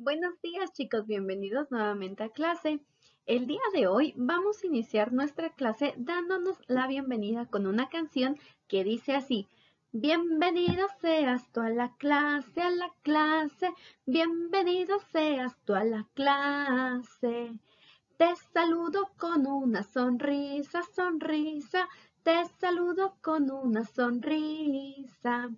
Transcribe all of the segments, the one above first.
Buenos días chicos, bienvenidos nuevamente a clase. El día de hoy vamos a iniciar nuestra clase dándonos la bienvenida con una canción que dice así. Bienvenido seas tú a la clase, a la clase, bienvenido seas tú a la clase. Te saludo con una sonrisa, sonrisa, te saludo con una sonrisa.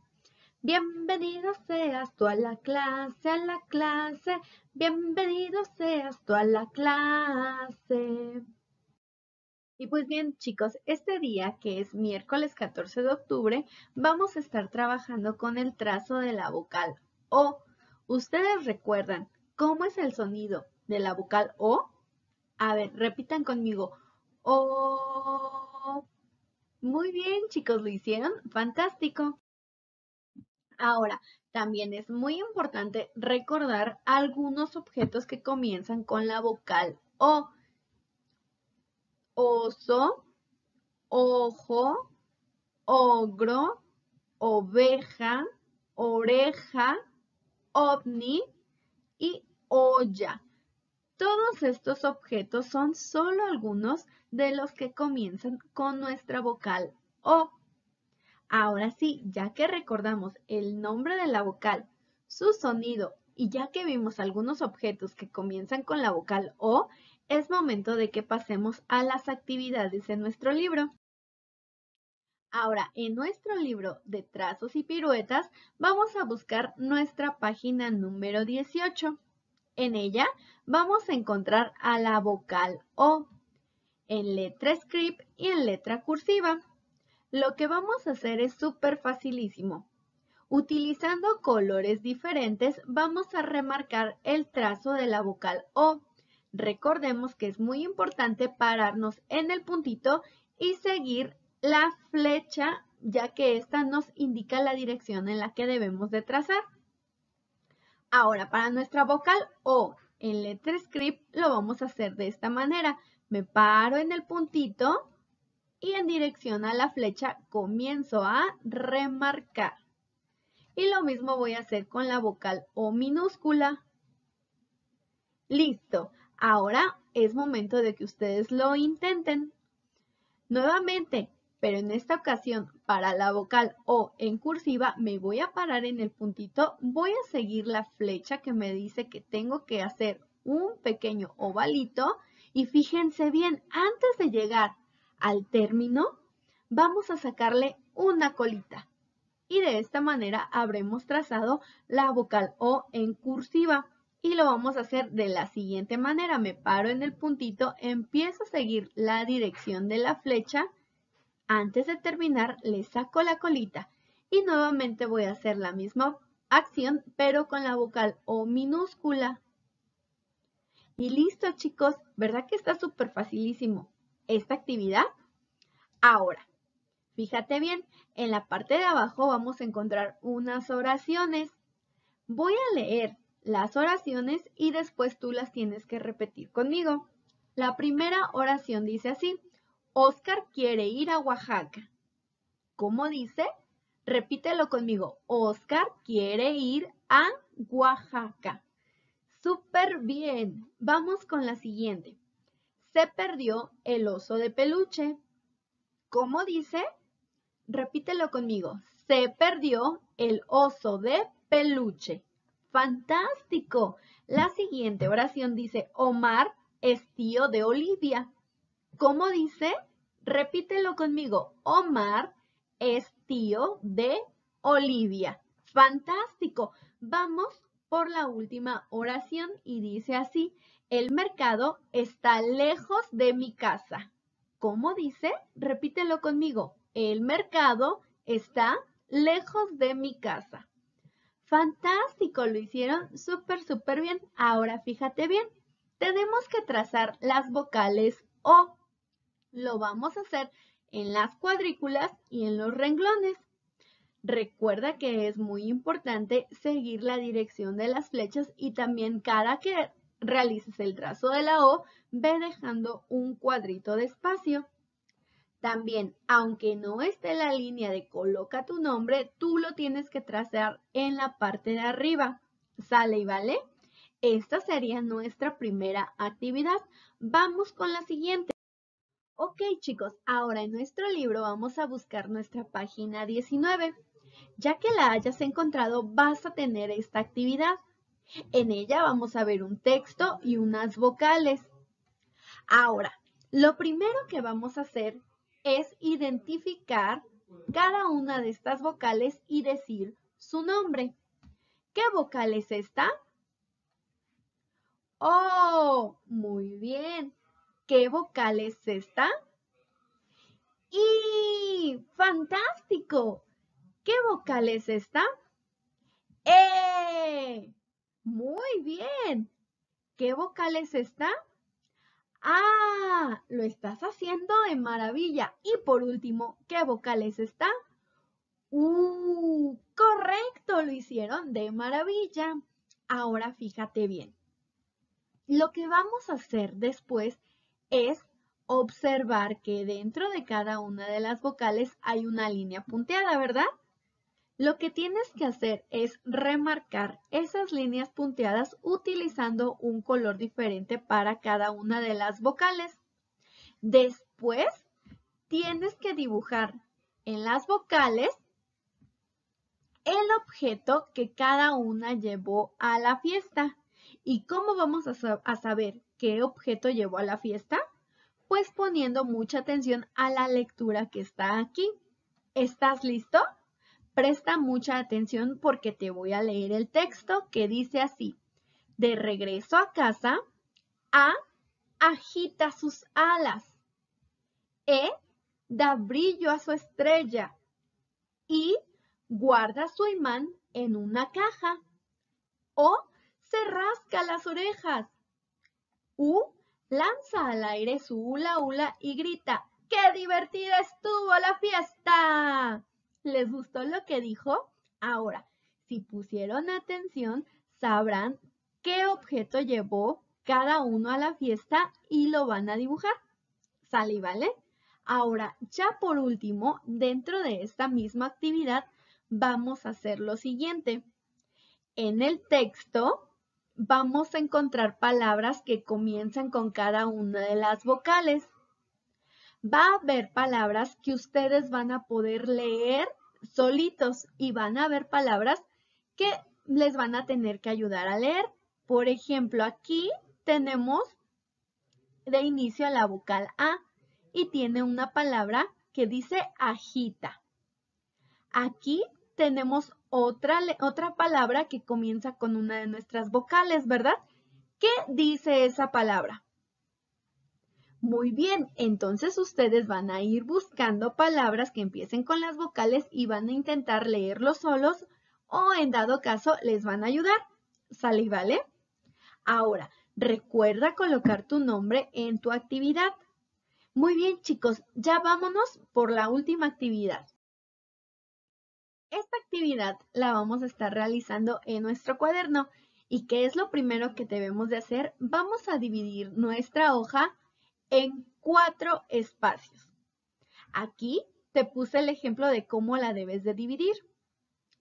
Bienvenido seas tú a la clase, a la clase. Bienvenido seas tú a la clase. Y pues bien, chicos, este día, que es miércoles 14 de octubre, vamos a estar trabajando con el trazo de la vocal O. ¿Ustedes recuerdan cómo es el sonido de la vocal O? A ver, repitan conmigo. O. Muy bien, chicos, lo hicieron. Fantástico. Ahora, también es muy importante recordar algunos objetos que comienzan con la vocal O. Oso, ojo, ogro, oveja, oreja, ovni y olla. Todos estos objetos son solo algunos de los que comienzan con nuestra vocal O. Ahora sí, ya que recordamos el nombre de la vocal, su sonido y ya que vimos algunos objetos que comienzan con la vocal O, es momento de que pasemos a las actividades en nuestro libro. Ahora, en nuestro libro de trazos y piruetas, vamos a buscar nuestra página número 18. En ella vamos a encontrar a la vocal O en letra script y en letra cursiva. Lo que vamos a hacer es súper facilísimo. Utilizando colores diferentes vamos a remarcar el trazo de la vocal O. Recordemos que es muy importante pararnos en el puntito y seguir la flecha ya que esta nos indica la dirección en la que debemos de trazar. Ahora para nuestra vocal O en letra script lo vamos a hacer de esta manera. Me paro en el puntito y en dirección a la flecha comienzo a remarcar. Y lo mismo voy a hacer con la vocal O minúscula. Listo. Ahora es momento de que ustedes lo intenten. Nuevamente, pero en esta ocasión para la vocal O en cursiva me voy a parar en el puntito, voy a seguir la flecha que me dice que tengo que hacer un pequeño ovalito y fíjense bien, antes de llegar al término, vamos a sacarle una colita. Y de esta manera habremos trazado la vocal O en cursiva. Y lo vamos a hacer de la siguiente manera. Me paro en el puntito, empiezo a seguir la dirección de la flecha. Antes de terminar, le saco la colita. Y nuevamente voy a hacer la misma acción, pero con la vocal O minúscula. Y listo, chicos. ¿Verdad que está súper facilísimo? esta actividad? Ahora, fíjate bien, en la parte de abajo vamos a encontrar unas oraciones. Voy a leer las oraciones y después tú las tienes que repetir conmigo. La primera oración dice así, Oscar quiere ir a Oaxaca. ¿Cómo dice? Repítelo conmigo, Oscar quiere ir a Oaxaca. Súper bien. Vamos con la siguiente. Se perdió el oso de peluche. ¿Cómo dice? Repítelo conmigo. Se perdió el oso de peluche. ¡Fantástico! La siguiente oración dice, Omar es tío de Olivia. ¿Cómo dice? Repítelo conmigo. Omar es tío de Olivia. ¡Fantástico! Vamos por la última oración y dice así, el mercado está lejos de mi casa. ¿Cómo dice? Repítelo conmigo. El mercado está lejos de mi casa. Fantástico, lo hicieron súper, súper bien. Ahora fíjate bien, tenemos que trazar las vocales O. Lo vamos a hacer en las cuadrículas y en los renglones. Recuerda que es muy importante seguir la dirección de las flechas y también cada que realices el trazo de la O, ve dejando un cuadrito de espacio. También, aunque no esté la línea de coloca tu nombre, tú lo tienes que trazar en la parte de arriba. ¿Sale y vale? Esta sería nuestra primera actividad. Vamos con la siguiente. Ok chicos, ahora en nuestro libro vamos a buscar nuestra página 19. Ya que la hayas encontrado, vas a tener esta actividad. En ella vamos a ver un texto y unas vocales. Ahora, lo primero que vamos a hacer es identificar cada una de estas vocales y decir su nombre. ¿Qué vocal es esta? ¡Oh! Muy bien. ¿Qué vocal es esta? ¡Y! ¡Fantástico! ¿Qué vocal es esta? E. Muy bien. ¿Qué vocales está? ¡Ah! Lo estás haciendo de maravilla. Y por último, ¿qué vocales está? ¡Uh! Correcto, lo hicieron de maravilla. Ahora fíjate bien. Lo que vamos a hacer después es observar que dentro de cada una de las vocales hay una línea punteada, ¿verdad? Lo que tienes que hacer es remarcar esas líneas punteadas utilizando un color diferente para cada una de las vocales. Después, tienes que dibujar en las vocales el objeto que cada una llevó a la fiesta. ¿Y cómo vamos a, saber qué objeto llevó a la fiesta? Pues poniendo mucha atención a la lectura que está aquí. ¿Estás listo? Presta mucha atención porque te voy a leer el texto que dice así. De regreso a casa, A agita sus alas. E da brillo a su estrella. Y guarda su imán en una caja. O se rasca las orejas. U lanza al aire su hula hula y grita, ¡Qué divertida estuvo la fiesta! ¿Les gustó lo que dijo? Ahora, si pusieron atención, sabrán qué objeto llevó cada uno a la fiesta y lo van a dibujar. ¿Sale vale? Ahora, ya por último, dentro de esta misma actividad, vamos a hacer lo siguiente. En el texto vamos a encontrar palabras que comienzan con cada una de las vocales va a haber palabras que ustedes van a poder leer solitos y van a haber palabras que les van a tener que ayudar a leer. Por ejemplo, aquí tenemos de inicio la vocal A y tiene una palabra que dice agita. Aquí tenemos otra, otra palabra que comienza con una de nuestras vocales, ¿verdad? ¿Qué dice esa palabra? Muy bien, entonces ustedes van a ir buscando palabras que empiecen con las vocales y van a intentar leerlos solos o en dado caso les van a ayudar. ¿Sale y vale? Ahora, recuerda colocar tu nombre en tu actividad. Muy bien chicos, ya vámonos por la última actividad. Esta actividad la vamos a estar realizando en nuestro cuaderno. ¿Y qué es lo primero que debemos de hacer? Vamos a dividir nuestra hoja en cuatro espacios. Aquí te puse el ejemplo de cómo la debes de dividir.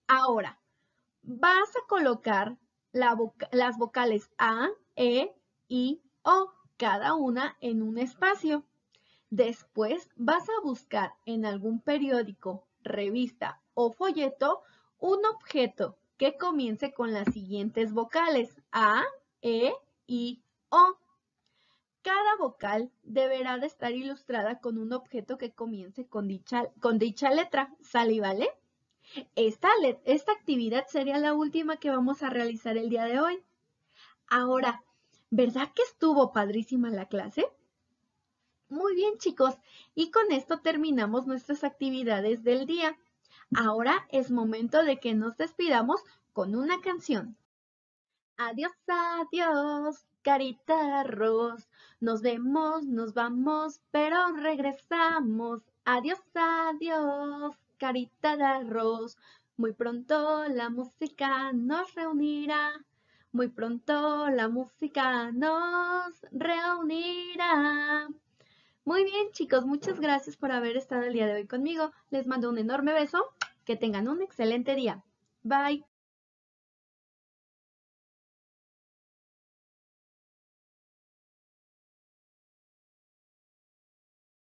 Ahora, vas a colocar las vocales A, E, I, O, cada una en un espacio. Después vas a buscar en algún periódico, revista o folleto un objeto que comience con las siguientes vocales A, E, I, O cada vocal deberá de estar ilustrada con un objeto que comience con dicha, con dicha letra. ¿Sale y vale? Esta, esta actividad sería la última que vamos a realizar el día de hoy. Ahora, ¿verdad que estuvo padrísima la clase? Muy bien, chicos. Y con esto terminamos nuestras actividades del día. Ahora es momento de que nos despidamos con una canción. Adiós, adiós, carita rosa. Nos vemos, nos vamos, pero regresamos. Adiós, adiós, carita de arroz. Muy pronto la música nos reunirá. Muy pronto la música nos reunirá. Muy bien chicos, muchas gracias por haber estado el día de hoy conmigo. Les mando un enorme beso. Que tengan un excelente día. Bye.